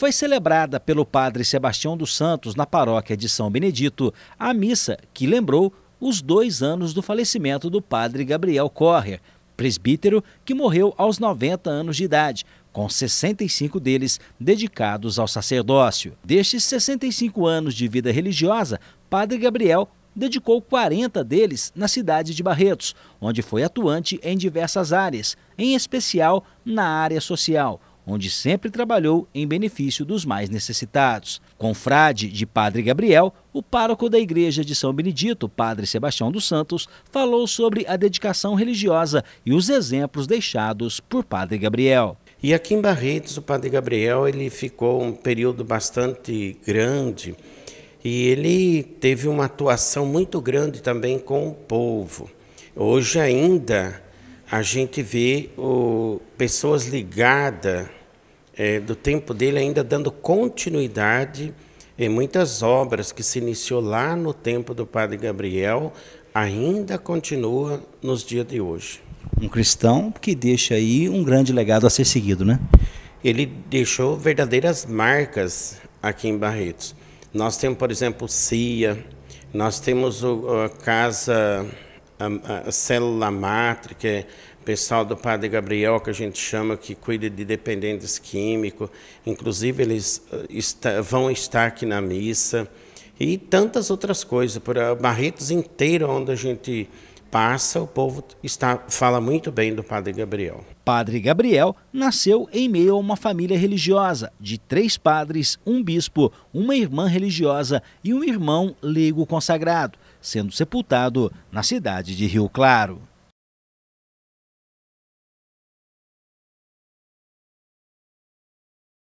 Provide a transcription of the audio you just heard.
foi celebrada pelo padre Sebastião dos Santos na paróquia de São Benedito a missa que lembrou os dois anos do falecimento do padre Gabriel Correr, presbítero que morreu aos 90 anos de idade, com 65 deles dedicados ao sacerdócio. Destes 65 anos de vida religiosa, padre Gabriel dedicou 40 deles na cidade de Barretos, onde foi atuante em diversas áreas, em especial na área social onde sempre trabalhou em benefício dos mais necessitados. Confrade de Padre Gabriel, o pároco da Igreja de São Benedito, Padre Sebastião dos Santos, falou sobre a dedicação religiosa e os exemplos deixados por Padre Gabriel. E aqui em Barretos, o Padre Gabriel ele ficou um período bastante grande e ele teve uma atuação muito grande também com o povo. Hoje ainda a gente vê o, pessoas ligadas é, do tempo dele, ainda dando continuidade em muitas obras que se iniciou lá no tempo do Padre Gabriel, ainda continua nos dias de hoje. Um cristão que deixa aí um grande legado a ser seguido, né? Ele deixou verdadeiras marcas aqui em Barretos. Nós temos, por exemplo, CIA, nós temos a Casa a, a célula mátrica, que é pessoal do Padre Gabriel, que a gente chama, que cuida de dependentes químicos. Inclusive, eles eh, está, vão estar aqui na missa. E tantas outras coisas. Por eh, Barretos inteiro, onde a gente passa, o povo está, fala muito bem do Padre Gabriel. Padre Gabriel nasceu em meio a uma família religiosa, de três padres, um bispo, uma irmã religiosa e um irmão leigo consagrado sendo sepultado na cidade de Rio Claro.